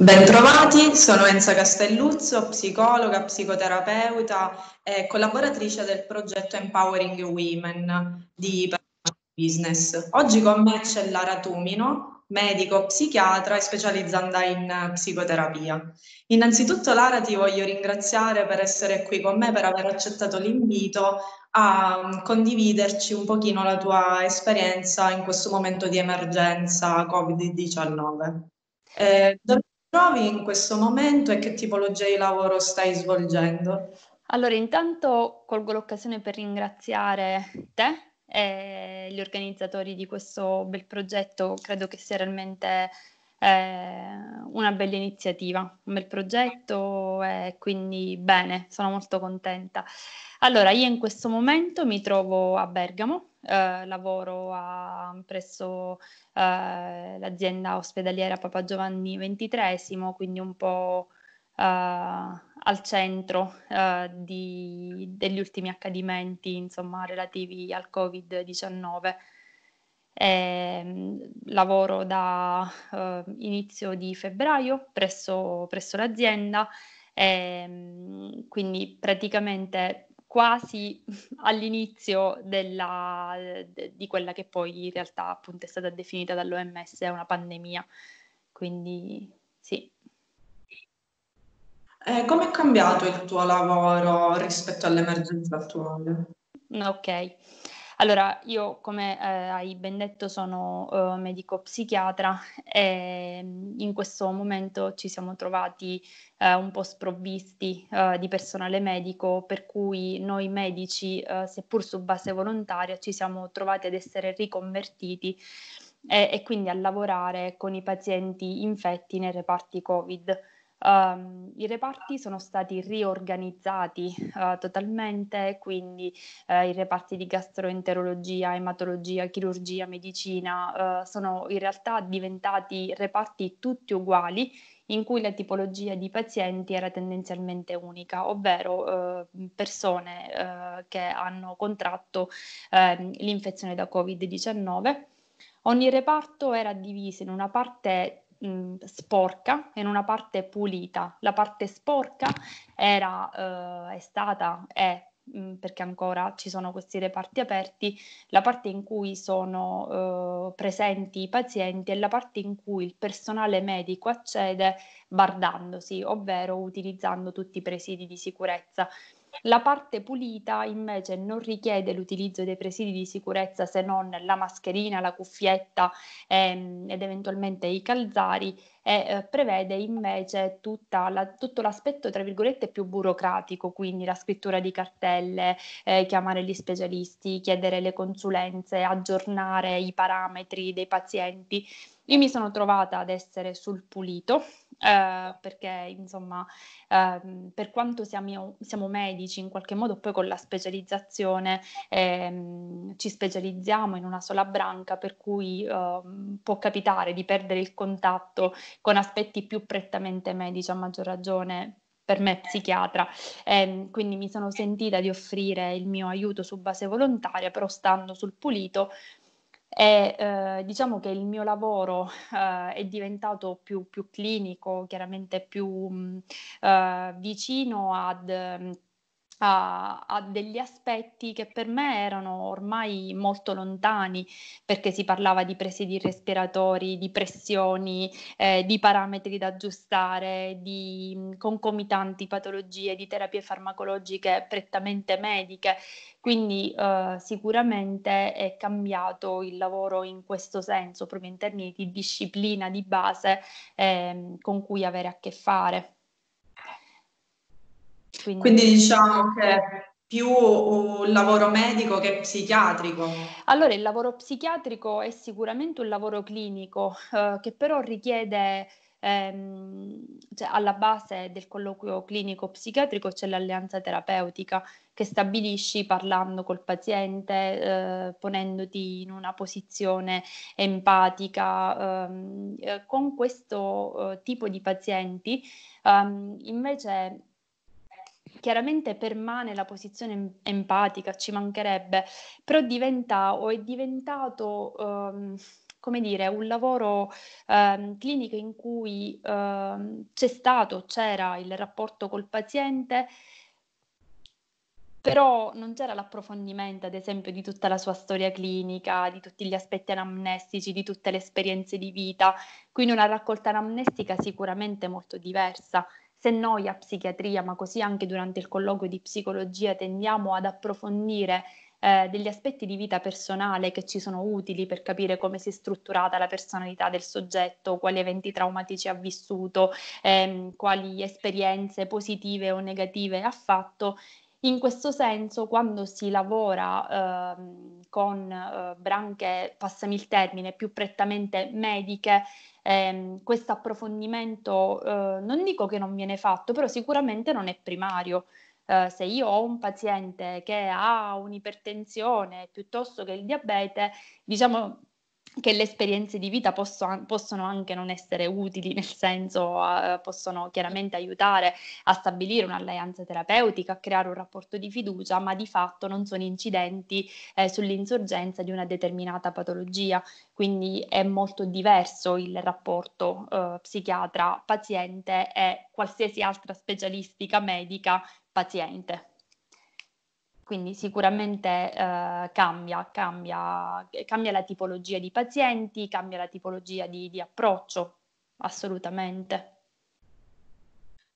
Bentrovati, sono Enza Castelluzzo, psicologa, psicoterapeuta e collaboratrice del progetto Empowering Women di Business. Oggi con me c'è Lara Tumino, medico psichiatra e specializzata in psicoterapia. Innanzitutto Lara ti voglio ringraziare per essere qui con me, per aver accettato l'invito a um, condividerci un pochino la tua esperienza in questo momento di emergenza Covid-19. Eh, trovi in questo momento e che tipologia di lavoro stai svolgendo? Allora, intanto colgo l'occasione per ringraziare te e gli organizzatori di questo bel progetto, credo che sia realmente eh, una bella iniziativa, un bel progetto e quindi bene, sono molto contenta. Allora, io in questo momento mi trovo a Bergamo, eh, lavoro a presso eh, l'azienda ospedaliera Papa Giovanni XXIII, quindi un po' eh, al centro eh, di, degli ultimi accadimenti insomma, relativi al Covid-19. E, ehm, lavoro da eh, inizio di febbraio presso, presso l'azienda e ehm, quindi praticamente quasi all'inizio della, di quella che poi in realtà appunto è stata definita dall'OMS una pandemia. Quindi sì. Eh, Come è cambiato il tuo lavoro rispetto all'emergenza attuale? Ok, allora, io come eh, hai ben detto sono eh, medico psichiatra e mm, in questo momento ci siamo trovati eh, un po' sprovvisti eh, di personale medico, per cui noi medici, eh, seppur su base volontaria, ci siamo trovati ad essere riconvertiti e, e quindi a lavorare con i pazienti infetti nei reparti Covid. Um, I reparti sono stati riorganizzati uh, totalmente, quindi uh, i reparti di gastroenterologia, ematologia, chirurgia, medicina uh, sono in realtà diventati reparti tutti uguali in cui la tipologia di pazienti era tendenzialmente unica, ovvero eh, persone eh, che hanno contratto eh, l'infezione da Covid-19. Ogni reparto era diviso in una parte mh, mm, sporca e in una parte pulita. La parte sporca era, eh, è stata, è mm, perché ancora ci sono questi reparti aperti, la parte in cui sono eh, presenti i pazienti e la parte in cui il personale medico accede bardandosi, ovvero utilizzando tutti i presidi di sicurezza. La parte pulita invece non richiede l'utilizzo dei presidi di sicurezza se non la mascherina, la cuffietta ehm, ed eventualmente i calzari e eh, prevede invece la, tutto l'aspetto tra virgolette più burocratico, quindi la scrittura di cartelle, eh, chiamare gli specialisti, chiedere le consulenze, aggiornare i parametri dei pazienti. Io mi sono trovata ad essere sul pulito eh, perché insomma eh, per quanto siamo, siamo, medici in qualche modo poi con la specializzazione eh, ci specializziamo in una sola branca per cui ehm, può capitare di perdere il contatto con aspetti più prettamente medici a maggior ragione per me psichiatra, eh, quindi mi sono sentita di offrire il mio aiuto su base volontaria, però stando sul pulito e eh, diciamo che il mio lavoro eh, è diventato più, più, clinico, chiaramente più mh, mm, eh, vicino ad mm, a, a, degli aspetti che per me erano ormai molto lontani, perché si parlava di presidi respiratori, di pressioni, eh, di parametri da aggiustare, di concomitanti patologie, di terapie farmacologiche prettamente mediche. Quindi eh, sicuramente è cambiato il lavoro in questo senso, proprio in termini di disciplina di base eh, con cui avere a che fare. Quindi, Quindi diciamo che più un lavoro medico che psichiatrico? Allora, il lavoro psichiatrico è sicuramente un lavoro clinico eh, che però richiede, ehm, cioè alla base del colloquio clinico psichiatrico c'è l'alleanza terapeutica che stabilisci parlando col paziente, eh, ponendoti in una posizione empatica. Ehm, eh, con questo eh, tipo di pazienti ehm, invece Chiaramente permane la posizione empatica, ci mancherebbe, però diventa o è diventato, um, come dire, un lavoro um, clinico in cui um, c'è stato, c'era il rapporto col paziente, però non c'era l'approfondimento, ad esempio, di tutta la sua storia clinica, di tutti gli aspetti anamnestici, di tutte le esperienze di vita, quindi una raccolta anamnestica sicuramente molto diversa se noi a psichiatria, ma così anche durante il colloquio di psicologia, tendiamo ad approfondire eh, degli aspetti di vita personale che ci sono utili per capire come si è strutturata la personalità del soggetto, quali eventi traumatici ha vissuto, ehm, quali esperienze positive o negative ha fatto, in questo senso, quando si lavora eh, con eh, branche, passami il termine, più prettamente mediche, ehm, questo approfondimento eh, non dico che non viene fatto, però sicuramente non è primario. Uh, se io ho un paziente che ha un'ipertensione piuttosto che il diabete, diciamo che le esperienze di vita posso, possono anche non essere utili, nel senso uh, possono chiaramente aiutare a stabilire un'alleanza terapeutica, a creare un rapporto di fiducia, ma di fatto non sono incidenti eh, sull'insorgenza di una determinata patologia. Quindi è molto diverso il rapporto uh, psichiatra-paziente e qualsiasi altra specialistica medica-paziente. Quindi sicuramente eh, cambia, cambia, cambia, la tipologia di pazienti, cambia la tipologia di, di approccio, assolutamente.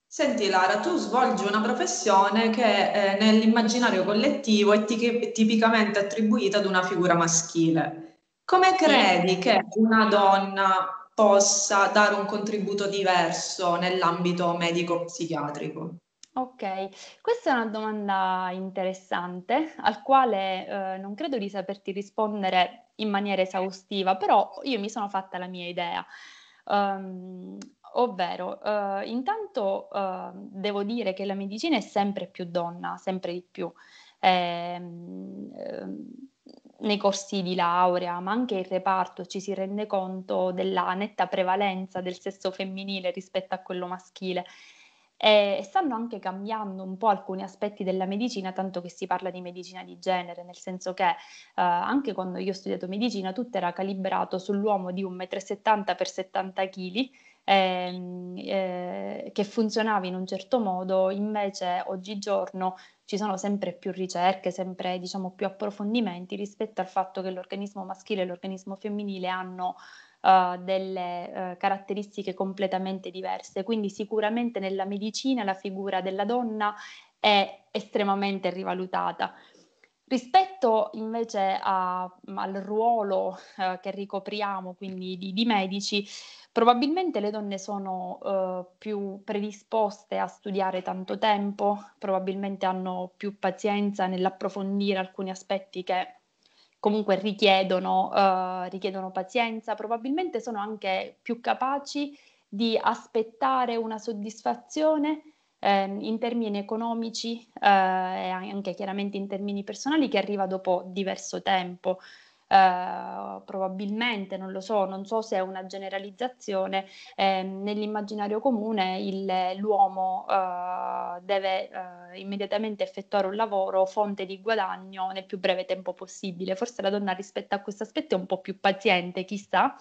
Senti Lara, tu svolgi una professione che eh, nell'immaginario collettivo è t- tipicamente attribuita ad una figura maschile. Come credi che una donna possa dare un contributo diverso nell'ambito medico-psichiatrico? Ok, questa è una domanda interessante, al quale eh, non credo di saperti rispondere in maniera esaustiva, però io mi sono fatta la mia idea. Um, ovvero, uh, intanto uh, devo dire che la medicina è sempre più donna, sempre di più. ehm, ehm nei corsi di laurea, ma anche in reparto, ci si rende conto della netta prevalenza del sesso femminile rispetto a quello maschile eh, e stanno anche cambiando un po' alcuni aspetti della medicina, tanto che si parla di medicina di genere, nel senso che eh, anche quando io ho studiato medicina tutto era calibrato sull'uomo di 1,70 m x 70 kg. Ehm, eh, che funzionava in un certo modo, invece oggigiorno ci sono sempre più ricerche, sempre diciamo, più approfondimenti rispetto al fatto che l'organismo maschile e l'organismo femminile hanno uh, delle uh, caratteristiche completamente diverse. Quindi sicuramente nella medicina la figura della donna è estremamente rivalutata. Rispetto invece a, al ruolo eh, che ricopriamo, quindi di, di, medici, probabilmente le donne sono eh, più predisposte a studiare tanto tempo, probabilmente hanno più pazienza nell'approfondire alcuni aspetti che comunque richiedono, uh, richiedono pazienza, probabilmente sono anche più capaci di aspettare una soddisfazione eh, in termini economici eh, e anche chiaramente in termini personali che arriva dopo diverso tempo eh, probabilmente, non lo so, non so se è una generalizzazione, eh, nell'immaginario comune il, l'uomo eh, deve eh, immediatamente effettuare un lavoro fonte di guadagno nel più breve tempo possibile. Forse la donna rispetto a questo aspetto è un po' più paziente, chissà.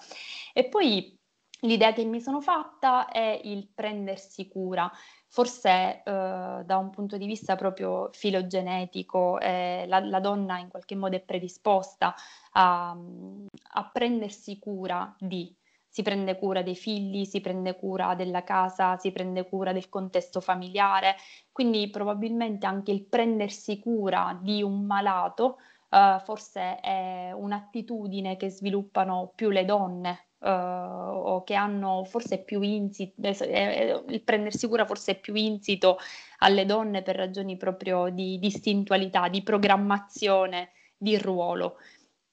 E poi l'idea che mi sono fatta è il prendersi cura forse eh, da un punto di vista proprio filogenetico eh, la, la, donna in qualche modo è predisposta a, a prendersi cura di si prende cura dei figli, si prende cura della casa, si prende cura del contesto familiare, quindi probabilmente anche il prendersi cura di un malato eh, forse è un'attitudine che sviluppano più le donne uh, o che hanno forse più insito, eh, eh, eh, il prendersi cura forse è più insito alle donne per ragioni proprio di distintualità, di programmazione, di ruolo.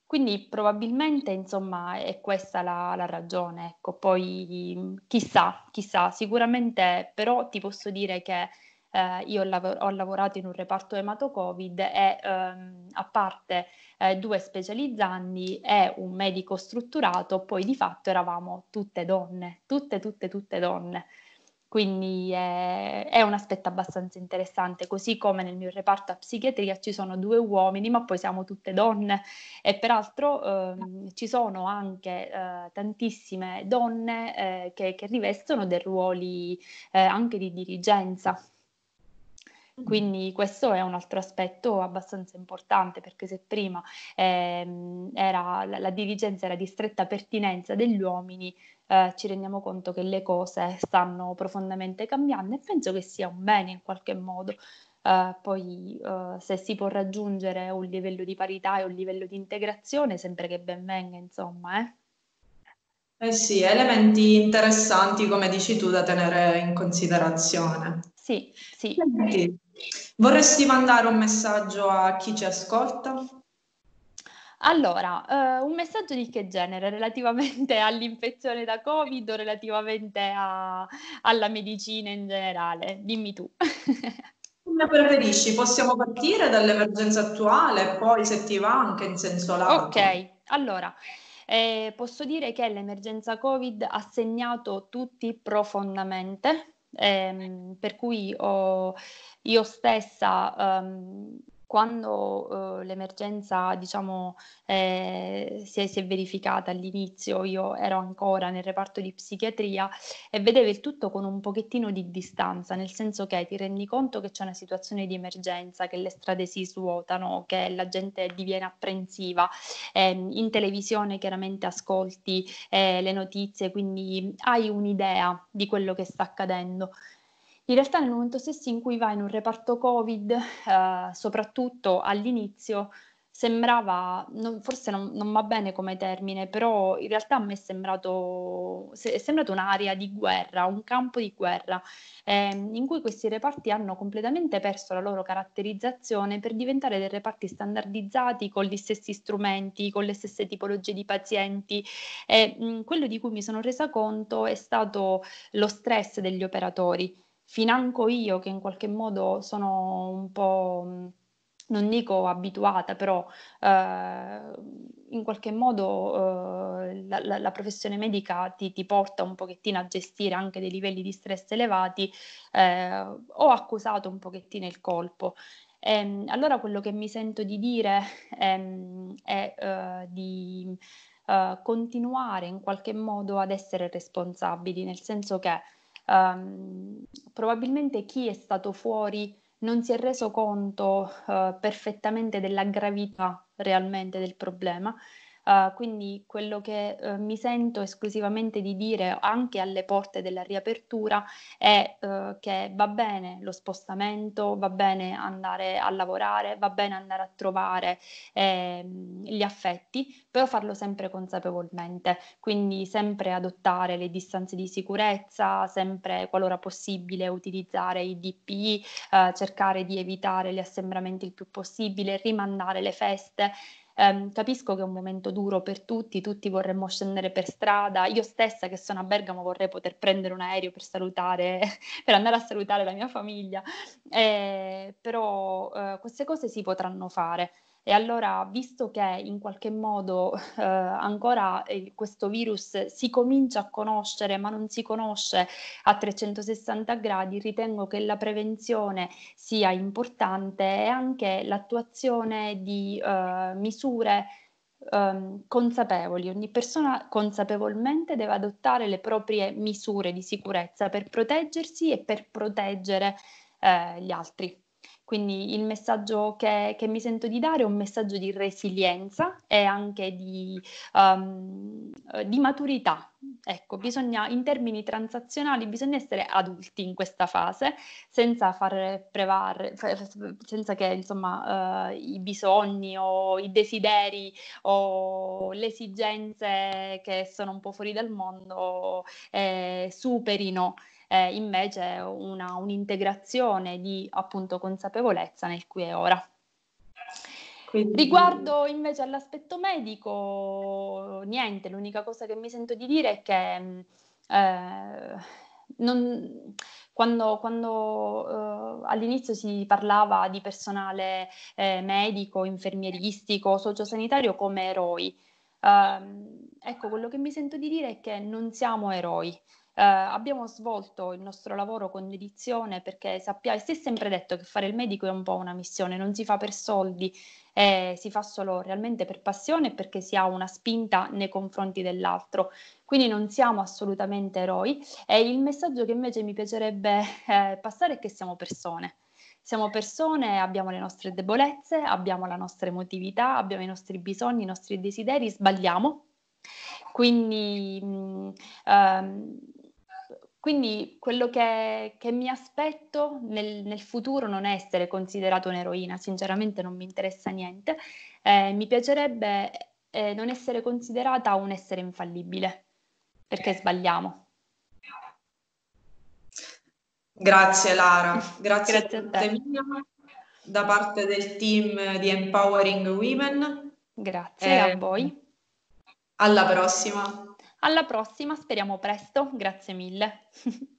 Quindi probabilmente, insomma, è questa la, la, ragione, ecco, poi chissà, chissà, sicuramente però ti posso dire che eh, io ho, lav- ho, lavorato in un reparto emato-COVID e ehm, a parte eh, due specializzanti e un medico strutturato, poi di fatto eravamo tutte donne, tutte, tutte, tutte donne. Quindi eh, è un aspetto abbastanza interessante, così come nel mio reparto a psichiatria ci sono due uomini, ma poi siamo tutte donne e peraltro eh, ci sono anche eh, tantissime donne eh, che, che, rivestono dei ruoli eh, anche di dirigenza. Quindi questo è un altro aspetto abbastanza importante perché se prima ehm, era, la, la, dirigenza era di stretta pertinenza degli uomini, eh, ci rendiamo conto che le cose stanno profondamente cambiando e penso che sia un bene in qualche modo. Eh, poi eh, se si può raggiungere un livello di parità e un livello di integrazione, sempre che ben venga, insomma. Eh, eh sì, elementi interessanti come dici tu da tenere in considerazione. Sì, sì. Senti, Vorresti mandare un messaggio a chi ci ascolta? Allora, eh, un messaggio di che genere relativamente all'infezione da Covid o relativamente a, alla medicina in generale? Dimmi tu. Come preferisci? Possiamo partire dall'emergenza attuale e poi se ti va anche in senso lato. Ok, allora. Eh, posso dire che l'emergenza Covid ha segnato tutti profondamente, ehm, per cui ho, io stessa ehm, quando eh, l'emergenza diciamo, eh, si, è, si, è, verificata all'inizio, io ero ancora nel reparto di psichiatria e vedevo il tutto con un pochettino di distanza, nel senso che ti rendi conto che c'è una situazione di emergenza, che le strade si svuotano, che la gente diviene apprensiva, eh, in televisione chiaramente ascolti eh, le notizie, quindi hai un'idea di quello che sta accadendo. In realtà nel momento stesso in cui va in un reparto Covid, eh, soprattutto all'inizio, sembrava, non, forse non, non, va bene come termine, però in realtà a me è sembrato, è sembrato un'area di guerra, un campo di guerra, eh, in cui questi reparti hanno completamente perso la loro caratterizzazione per diventare dei reparti standardizzati con gli stessi strumenti, con le stesse tipologie di pazienti. E, mm, quello di cui mi sono resa conto è stato lo stress degli operatori financo io che in qualche modo sono un po' non dico abituata, però eh, in qualche modo eh, la, la, la, professione medica ti, ti, porta un pochettino a gestire anche dei livelli di stress elevati, eh, ho accusato un pochettino il colpo. E, ehm, allora quello che mi sento di dire ehm, è, è uh, eh, di uh, continuare in qualche modo ad essere responsabili, nel senso che um, probabilmente chi è stato fuori non si è reso conto uh, perfettamente della gravità realmente del problema Uh, quindi quello che uh, mi sento esclusivamente di dire anche alle porte della riapertura è uh, che va bene lo spostamento, va bene andare a lavorare, va bene andare a trovare eh, gli affetti, però farlo sempre consapevolmente, quindi sempre adottare le distanze di sicurezza, sempre qualora possibile utilizzare i DPI, cercare di evitare gli assembramenti il più possibile, rimandare le feste Um, capisco che è un momento duro per tutti, tutti vorremmo scendere per strada, io stessa che sono a Bergamo vorrei poter prendere un aereo per salutare, per andare a salutare la mia famiglia, eh, però eh, queste cose si potranno fare. E allora, visto che in qualche modo eh, ancora eh, questo virus si comincia a conoscere, ma non si conosce a 360 gradi, ritengo che la prevenzione sia importante e anche l'attuazione di eh, misure ehm, consapevoli. Ogni persona consapevolmente deve adottare le proprie misure di sicurezza per proteggersi e per proteggere eh, gli altri. Quindi il messaggio che, che, mi sento di dare è un messaggio di resilienza e anche di, um, di maturità. Ecco, bisogna, in termini transazionali, bisogna essere adulti in questa fase, senza far prevare, senza che insomma, uh, i bisogni o i desideri o le esigenze che sono un po' fuori dal mondo eh, superino eh, invece una, un'integrazione di appunto consapevolezza nel qui e ora. Quindi... Riguardo invece all'aspetto medico, niente, l'unica cosa che mi sento di dire è che eh, non, quando, quando uh, all'inizio si parlava di personale eh, medico, infermieristico, sociosanitario come eroi, uh, ecco quello che mi sento di dire è che non siamo eroi, eh, abbiamo svolto il nostro lavoro con dedizione perché sappia, si è sempre detto che fare il medico è un po' una missione, non si fa per soldi, eh, si fa solo realmente per passione perché si ha una spinta nei confronti dell'altro. Quindi non siamo assolutamente eroi e il messaggio che invece mi piacerebbe eh, passare è che siamo persone. Siamo persone, abbiamo le nostre debolezze, abbiamo la nostra emotività, abbiamo i nostri bisogni, i nostri desideri, sbagliamo. Quindi mh, mm, ehm, quindi quello che, che mi aspetto nel, nel, futuro non è essere considerato un'eroina, sinceramente non mi interessa niente. Eh, mi piacerebbe eh, non essere considerata un essere infallibile, perché sbagliamo. Grazie Lara, grazie, grazie a te. Mia, da parte del team di Empowering Women. Grazie eh, a voi. Alla prossima. Alla prossima, speriamo presto, grazie mille.